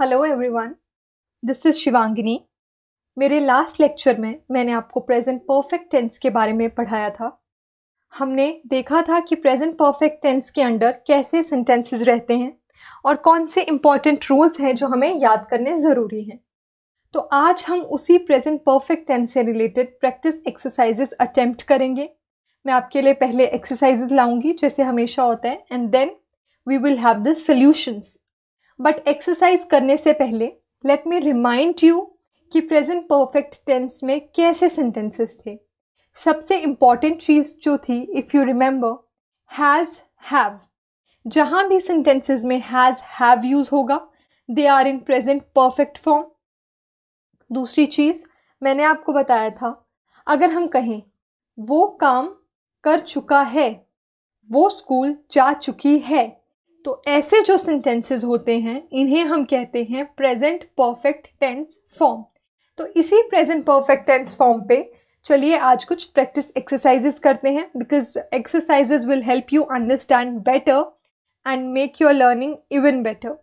Hello everyone this is Shivangini मेरे last lecture में मैंने आपको प्रेजेंट परफेक्ट टेंस के बारे में पढ़ाया था हमने देखा था कि प्रेजेंट परफेक्ट टेंस के अंडर कैसे सेंटेंसेस रहते हैं और कौन से इम्पॉर्टेंट रूल्स हैं जो हमें याद करने ज़रूरी हैं तो आज हम उसी प्रेजेंट परफेक्ट टेंस से रिलेटेड प्रैक्टिस एक्सरसाइजेस अटेम्प्ट करेंगे मैं आपके लिए पहले एक्सरसाइजेज लाऊंगी जैसे हमेशा होता है and then we will have the solutions but exercise करने से पहले लेट मी रिमाइंड यू कि प्रेजेंट परफेक्ट टेंस में कैसे सेंटेंसेस थे सबसे इम्पॉर्टेंट चीज़ जो थी if you remember has have जहाँ भी सेंटेंसेस में हैज़ हैव यूज़ होगा they are in present perfect form दूसरी चीज़ मैंने आपको बताया था अगर हम कहें वो काम कर चुका है वो स्कूल जा चुकी है तो ऐसे जो सेंटेंसेस होते हैं इन्हें हम कहते हैं प्रेजेंट परफेक्ट टेंस फॉर्म तो इसी प्रेजेंट परफेक्ट टेंस फॉर्म पे चलिए आज कुछ प्रैक्टिस एक्सरसाइजेस करते हैं because exercises will help you understand better and make your learning even better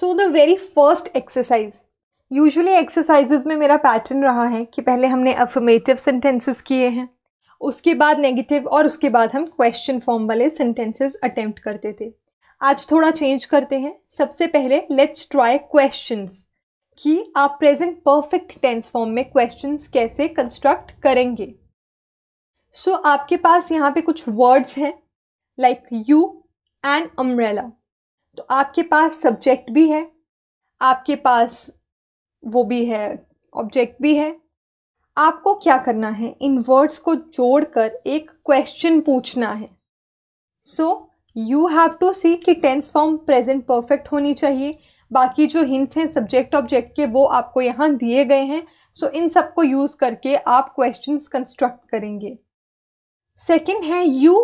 so the very first exercise usually exercises में मेरा पैटर्न रहा है कि पहले हमने अफर्मेटिव सेंटेंसेस किए हैं उसके बाद नेगेटिव और उसके बाद हम क्वेश्चन फॉर्म वाले सेंटेंसेस अटेम्प्ट करते थे आज थोड़ा चेंज करते हैं सबसे पहले लेट्स ट्राई क्वेश्चंस कि आप प्रेजेंट परफेक्ट टेंस फॉर्म में क्वेश्चंस कैसे कंस्ट्रक्ट करेंगे सो so, आपके पास यहाँ पे कुछ वर्ड्स हैं लाइक यू एंड अम्ब्रेला तो आपके पास सब्जेक्ट भी है आपके पास वो भी है ऑब्जेक्ट भी है आपको क्या करना है इन वर्ड्स को जोड़कर एक क्वेश्चन पूछना है so you have to see कि टेंस फॉर्म प्रेजेंट परफेक्ट होनी चाहिए बाकी जो हिंट्स हैं सब्जेक्ट ऑब्जेक्ट के वो आपको यहाँ दिए गए हैं सो so, इन सब को यूज़ करके आप क्वेश्चन कंस्ट्रक्ट करेंगे सेकेंड है यू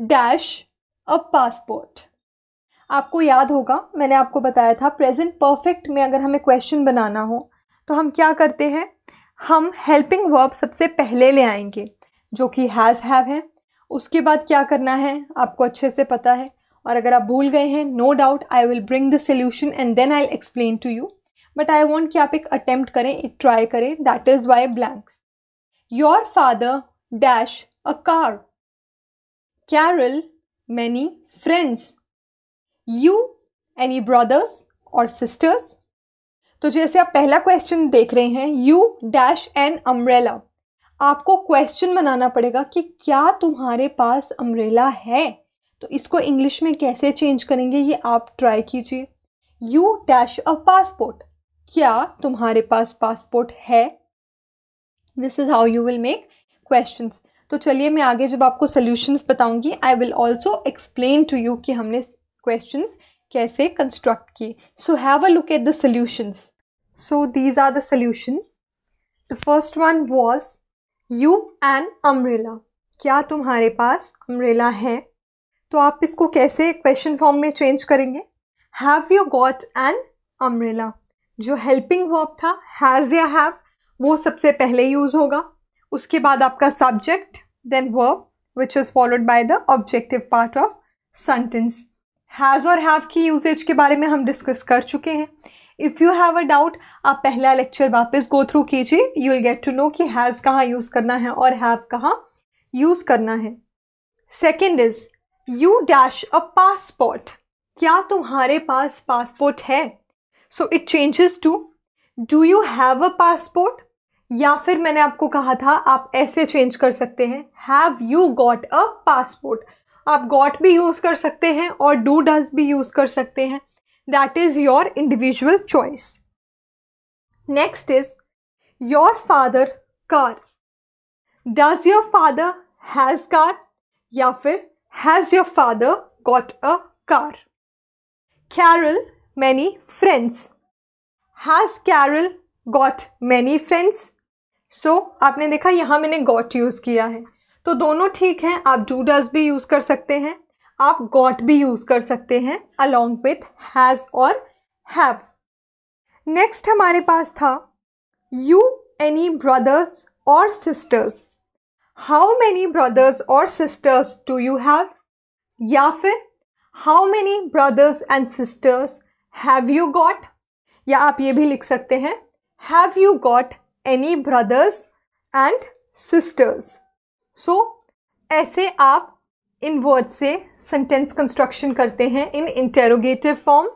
डैश अ पासपोर्ट आपको याद होगा मैंने आपको बताया था प्रेजेंट परफेक्ट में अगर हमें क्वेश्चन बनाना हो तो हम क्या करते हैं हम हेल्पिंग वर्ब सबसे पहले ले आएंगे जो कि हैज़ हैव है उसके बाद क्या करना है आपको अच्छे से पता है और अगर आप भूल गए हैं no doubt I will bring the solution and then I explain to you but I want कि आप एक अटेम्प्ट करें एक ट्राई करें that is why blanks your father dash a car कैरल many friends you any brothers और sisters तो जैसे आप पहला क्वेश्चन देख रहे हैं यू डैश एन अम्ब्रेला आपको क्वेश्चन बनाना पड़ेगा कि क्या तुम्हारे पास अम्ब्रेला है तो इसको इंग्लिश में कैसे चेंज करेंगे ये आप ट्राई कीजिए यू डैश अ पासपोर्ट क्या तुम्हारे पास पासपोर्ट है this is how you will make question तो चलिए मैं आगे जब आपको सोल्यूशंस बताऊंगी I will also explain to you कि हमने क्वेश्चन कैसे कंस्ट्रक्ट किए so have a look at the solutions So these are the solutions. The first one was you an umbrella. क्या तुम्हारे पास अम्ब्रेला है तो आप इसको कैसे क्वेश्चन फॉर्म में चेंज करेंगे have you got an umbrella जो हेल्पिंग वर्ब था हैज़ या हैव वो सबसे पहले यूज़ होगा उसके बाद आपका subject then verb which is followed by the objective part of sentence has और हैव की यूजेज के बारे में हम डिस्कस कर चुके हैं if you have a doubt आप पहला लेक्चर वापस गो थ्रू कीजिए you will get to know कि हैज़ कहाँ यूज़ करना है और हैव कहाँ यूज़ करना है second is you dash a passport क्या तुम्हारे पास पासपोर्ट है so it changes to do you have a passport या फिर मैंने आपको कहा था आप ऐसे चेंज कर सकते हैं have you got a passport आप गॉट भी यूज़ कर सकते हैं और डू डज भी यूज़ कर सकते हैं that is your individual choice. Next is your father car. Does your father has car? या फिर has your father got a car? Carol many friends. Has Carol got many friends? So so, आपने देखा यहाँ मैंने got use किया है तो दोनों ठीक हैं आप do does भी यूज़ कर सकते हैं आप गॉट भी यूज़ कर सकते हैं अलोंग विथ हैज़ और हैव नेक्स्ट हमारे पास था यू एनी ब्रदर्स और सिस्टर्स हाउ मैनी ब्रदर्स और सिस्टर्स डू यू हैव या फिर how many brothers and sisters have you got या आप ये भी लिख सकते हैं have you got any brothers and sisters so ऐसे आप इन वर्ड से सेंटेंस कंस्ट्रक्शन करते हैं इन इंटेरोगेटिव फॉर्म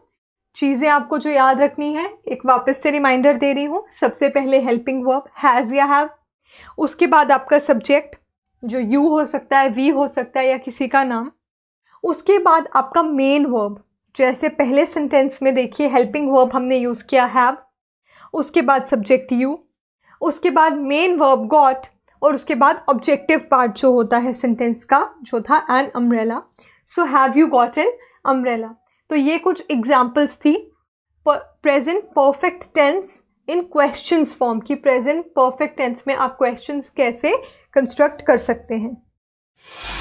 चीज़ें आपको जो याद रखनी है एक वापस से रिमाइंडर दे रही हूँ सबसे पहले हेल्पिंग वर्ब हैज़ या हैव उसके बाद आपका सब्जेक्ट जो यू हो सकता है वी हो सकता है या किसी का नाम उसके बाद आपका मेन वर्ब जैसे पहले सेंटेंस में देखिए हेल्पिंग वर्ब हमने यूज़ किया हैव उसके बाद सब्जेक्ट यू उसके बाद मेन वर्ब गॉट और उसके बाद ऑब्जेक्टिव पार्ट जो होता है सेंटेंस का जो था an umbrella so have you got an umbrella तो ये कुछ एग्जाम्पल्स थी present perfect tense in question form की प्रेजेंट परफेक्ट टेंस में आप क्वेश्चन कैसे कंस्ट्रक्ट कर सकते हैं